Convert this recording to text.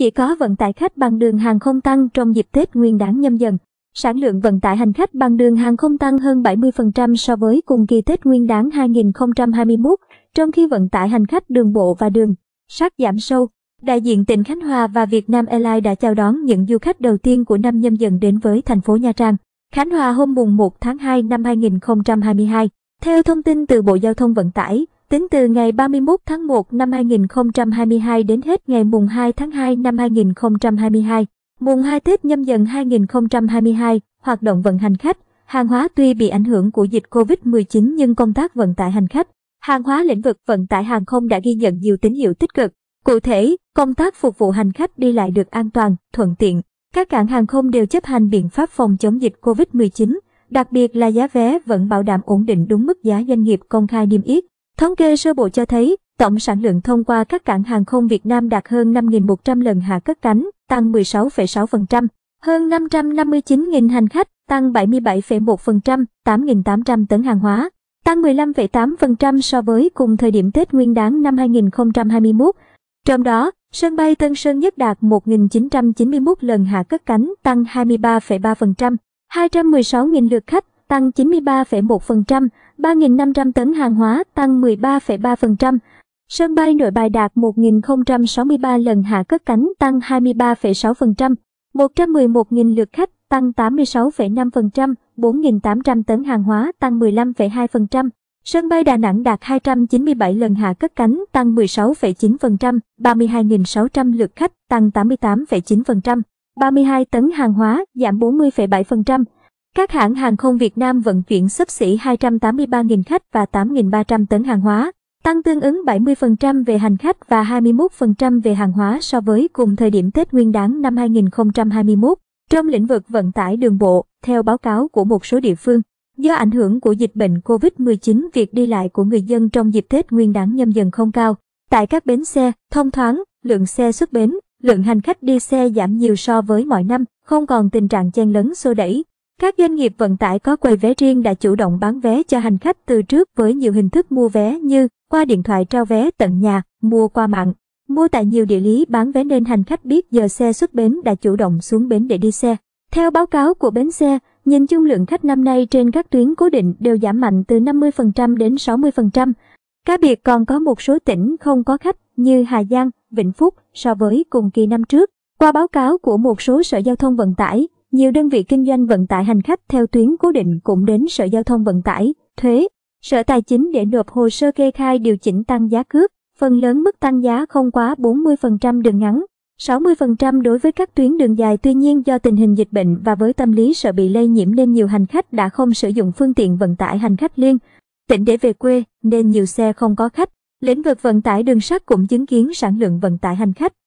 Chỉ có vận tải khách bằng đường hàng không tăng trong dịp Tết Nguyên đán nhâm dần. Sản lượng vận tải hành khách bằng đường hàng không tăng hơn 70% so với cùng kỳ Tết Nguyên đán 2021, trong khi vận tải hành khách đường bộ và đường sắt giảm sâu. Đại diện tỉnh Khánh Hòa và Việt Nam Airlines đã chào đón những du khách đầu tiên của năm nhâm dần đến với thành phố Nha Trang. Khánh Hòa hôm mùng 1 tháng 2 năm 2022. Theo thông tin từ Bộ Giao thông Vận tải, Tính từ ngày 31 tháng 1 năm 2022 đến hết ngày mùng 2 tháng 2 năm 2022, mùng 2 Tết nhâm dần 2022, hoạt động vận hành khách, hàng hóa tuy bị ảnh hưởng của dịch COVID-19 nhưng công tác vận tải hành khách, hàng hóa lĩnh vực vận tải hàng không đã ghi nhận nhiều tín hiệu tích cực. Cụ thể, công tác phục vụ hành khách đi lại được an toàn, thuận tiện. Các cảng hàng không đều chấp hành biện pháp phòng chống dịch COVID-19, đặc biệt là giá vé vẫn bảo đảm ổn định đúng mức giá doanh nghiệp công khai niêm yết. Thống kê sơ bộ cho thấy, tổng sản lượng thông qua các cảng hàng không Việt Nam đạt hơn 5.100 lần hạ cất cánh, tăng 16,6%, hơn 559.000 hành khách, tăng 77,1%, 8.800 tấn hàng hóa, tăng 15,8% so với cùng thời điểm Tết Nguyên đán năm 2021. Trong đó, sân bay Tân Sơn Nhất đạt 1.991 lần hạ cất cánh, tăng 23,3%, 216.000 lượt khách, tăng 93,1%, 3.500 tấn hàng hóa tăng 13,3%. Sân bay nội bài đạt 1.063 lần hạ cất cánh tăng 23,6%, 111.000 lượt khách tăng 86,5%, 4.800 tấn hàng hóa tăng 15,2%. Sân bay Đà Nẵng đạt 297 lần hạ cất cánh tăng 16,9%, 32.600 lượt khách tăng 88,9%, 32 tấn hàng hóa giảm 40,7%, các hãng hàng không Việt Nam vận chuyển xấp xỉ 283.000 khách và 8.300 tấn hàng hóa, tăng tương ứng 70% về hành khách và 21% về hàng hóa so với cùng thời điểm Tết Nguyên đán năm 2021. Trong lĩnh vực vận tải đường bộ, theo báo cáo của một số địa phương, do ảnh hưởng của dịch bệnh COVID-19 việc đi lại của người dân trong dịp Tết Nguyên đán nhâm dần không cao. Tại các bến xe, thông thoáng, lượng xe xuất bến, lượng hành khách đi xe giảm nhiều so với mọi năm, không còn tình trạng chen lấn xô đẩy, các doanh nghiệp vận tải có quầy vé riêng đã chủ động bán vé cho hành khách từ trước với nhiều hình thức mua vé như qua điện thoại trao vé tận nhà, mua qua mạng, mua tại nhiều địa lý bán vé nên hành khách biết giờ xe xuất bến đã chủ động xuống bến để đi xe. Theo báo cáo của bến xe, nhìn chung lượng khách năm nay trên các tuyến cố định đều giảm mạnh từ 50% đến 60%. Cá biệt còn có một số tỉnh không có khách như Hà Giang, Vĩnh Phúc so với cùng kỳ năm trước. Qua báo cáo của một số sở giao thông vận tải, nhiều đơn vị kinh doanh vận tải hành khách theo tuyến cố định cũng đến Sở Giao thông Vận tải, Thuế, Sở Tài chính để nộp hồ sơ kê khai điều chỉnh tăng giá cước. Phần lớn mức tăng giá không quá 40% đường ngắn, 60% đối với các tuyến đường dài tuy nhiên do tình hình dịch bệnh và với tâm lý sợ bị lây nhiễm nên nhiều hành khách đã không sử dụng phương tiện vận tải hành khách liên tỉnh để về quê nên nhiều xe không có khách. Lĩnh vực vận tải đường sắt cũng chứng kiến sản lượng vận tải hành khách